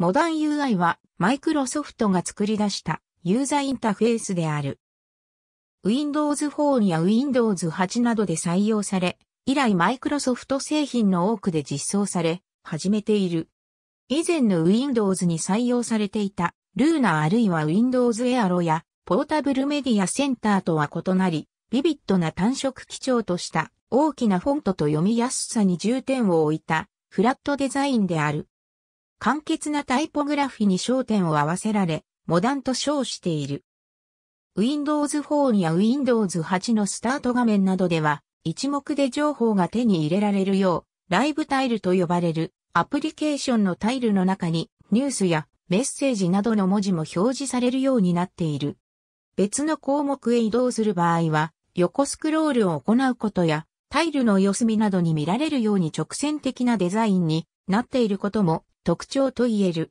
モダン UI はマイクロソフトが作り出したユーザーインターフェースである。Windows Phone や Windows 8などで採用され、以来マイクロソフト製品の多くで実装され、始めている。以前の Windows に採用されていた、ルーナあるいは Windows Aero やポータブルメディアセンターとは異なり、ビビッドな単色基調とした大きなフォントと読みやすさに重点を置いたフラットデザインである。簡潔なタイポグラフィに焦点を合わせられ、モダンと称している。Windows Phone や Windows 8のスタート画面などでは、一目で情報が手に入れられるよう、ライブタイルと呼ばれるアプリケーションのタイルの中にニュースやメッセージなどの文字も表示されるようになっている。別の項目へ移動する場合は、横スクロールを行うことや、タイルの四隅などに見られるように直線的なデザインになっていることも特徴と言える。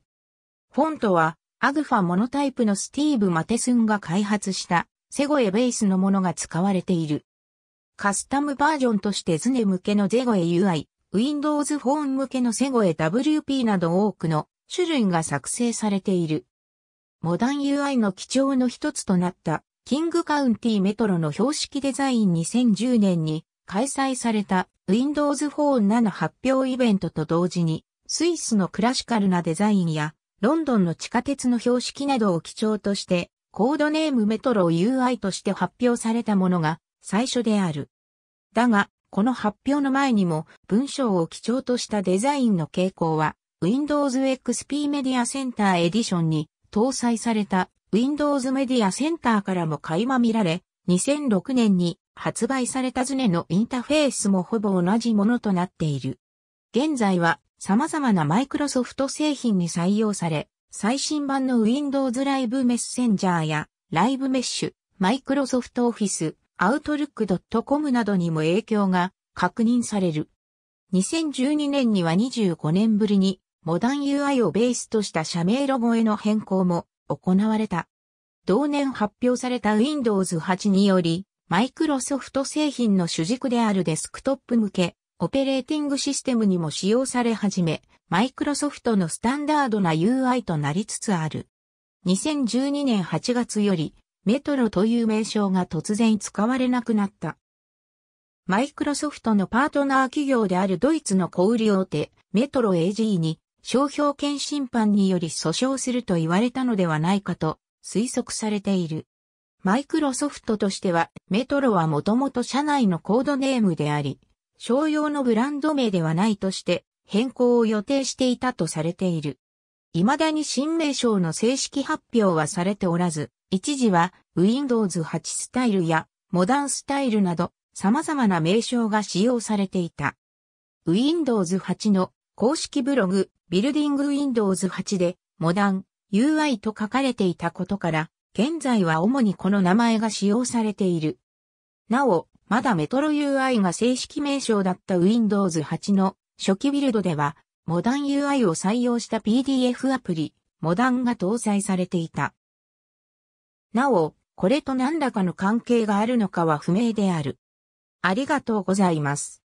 フォントは、アグファモノタイプのスティーブ・マテスンが開発したセゴエベースのものが使われている。カスタムバージョンとしてズネ向けのゼゴエ UI、Windows フォーン向けのセゴエ WP など多くの種類が作成されている。モダン UI の基調の一つとなったキングカウンティメトロの標識デザイン2010年に開催された Windows フォーン7発表イベントと同時にスイスのクラシカルなデザインや、ロンドンの地下鉄の標識などを基調として、コードネームメトロ UI として発表されたものが最初である。だが、この発表の前にも文章を基調としたデザインの傾向は Windows XP メディアセンターエディションに搭載された Windows メディアセンターからも垣間見られ、2006年に発売されたズネのインターフェースもほぼ同じものとなっている。現在は様々なマイクロソフト製品に採用され、最新版の Windows Live Messenger や Live Mesh、Microsoft Office、Outlook.com などにも影響が確認される。2012年には25年ぶりにモダン UI をベースとした社名ロゴへの変更も行われた。同年発表された Windows 8により、マイクロソフト製品の主軸であるデスクトップ向けオペレーティングシステムにも使用され始め、マイクロソフトのスタンダードな UI となりつつある。2012年8月より、メトロという名称が突然使われなくなった。マイクロソフトのパートナー企業であるドイツの小売大手、メトロ AG に、商標権侵犯により訴訟すると言われたのではないかと推測されている。マイクロソフトとしては、メトロはもともと社内のコードネームであり、商用のブランド名ではないとして変更を予定していたとされている。未だに新名称の正式発表はされておらず、一時は Windows 8スタイルやモダンスタイルなど様々な名称が使用されていた。Windows 8の公式ブログビルディング Windows 8でモダン UI と書かれていたことから、現在は主にこの名前が使用されている。なお、まだメトロ UI が正式名称だった Windows 8の初期ビルドでは、モダン UI を採用した PDF アプリ、モダンが搭載されていた。なお、これと何らかの関係があるのかは不明である。ありがとうございます。